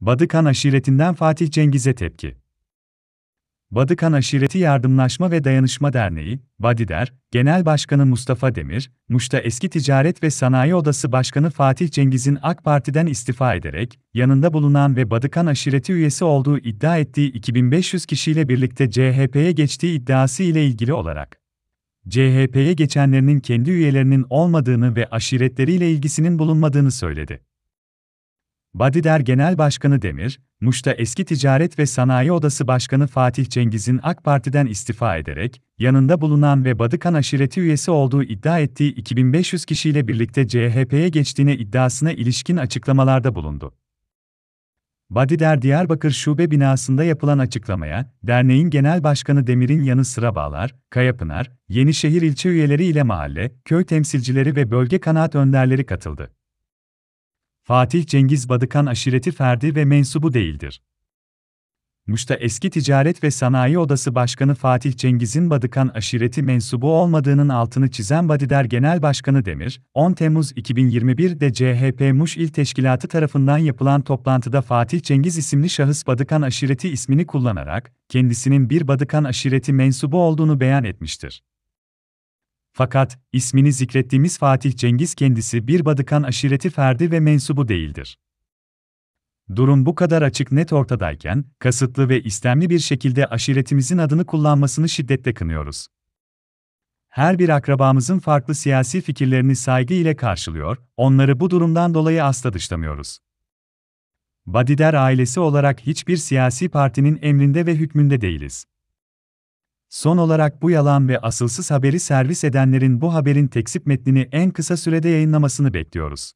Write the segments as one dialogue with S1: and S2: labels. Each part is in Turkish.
S1: Badıkan aşiretinden Fatih Cengiz'e tepki. Badıkan Aşireti Yardımlaşma ve Dayanışma Derneği, Badider, Genel Başkanı Mustafa Demir, Muş'ta eski Ticaret ve Sanayi Odası Başkanı Fatih Cengiz'in AK Parti'den istifa ederek, yanında bulunan ve Badıkan Aşireti üyesi olduğu iddia ettiği 2500 kişiyle birlikte CHP'ye geçtiği iddiası ile ilgili olarak, CHP'ye geçenlerinin kendi üyelerinin olmadığını ve aşiretleriyle ilgisinin bulunmadığını söyledi. Badider Genel Başkanı Demir, Muş'ta eski Ticaret ve Sanayi Odası Başkanı Fatih Cengiz'in AK Parti'den istifa ederek, yanında bulunan ve Badıkan aşireti üyesi olduğu iddia ettiği 2500 kişiyle birlikte CHP'ye geçtiğine iddiasına ilişkin açıklamalarda bulundu. Badider Diyarbakır Şube binasında yapılan açıklamaya, derneğin genel başkanı Demir'in yanı sıra Bağlar, Kayapınar, Yenişehir ilçe üyeleri ile mahalle, köy temsilcileri ve bölge kanaat önderleri katıldı. Fatih Cengiz Badıkan aşireti ferdi ve mensubu değildir. Muş'ta eski Ticaret ve Sanayi Odası Başkanı Fatih Cengiz'in Badıkan aşireti mensubu olmadığının altını çizen Badider Genel Başkanı Demir, 10 Temmuz 2021'de CHP Muş İl Teşkilatı tarafından yapılan toplantıda Fatih Cengiz isimli şahıs Badıkan aşireti ismini kullanarak, kendisinin bir Badıkan aşireti mensubu olduğunu beyan etmiştir. Fakat, ismini zikrettiğimiz Fatih Cengiz kendisi bir Badıkan aşireti ferdi ve mensubu değildir. Durum bu kadar açık net ortadayken, kasıtlı ve istemli bir şekilde aşiretimizin adını kullanmasını şiddetle kınıyoruz. Her bir akrabamızın farklı siyasi fikirlerini saygı ile karşılıyor, onları bu durumdan dolayı asla dışlamıyoruz. Badider ailesi olarak hiçbir siyasi partinin emrinde ve hükmünde değiliz. Son olarak bu yalan ve asılsız haberi servis edenlerin bu haberin teksip metnini en kısa sürede yayınlamasını bekliyoruz.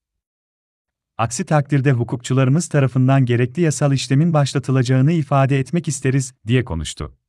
S1: Aksi takdirde hukukçularımız tarafından gerekli yasal işlemin başlatılacağını ifade etmek isteriz, diye konuştu.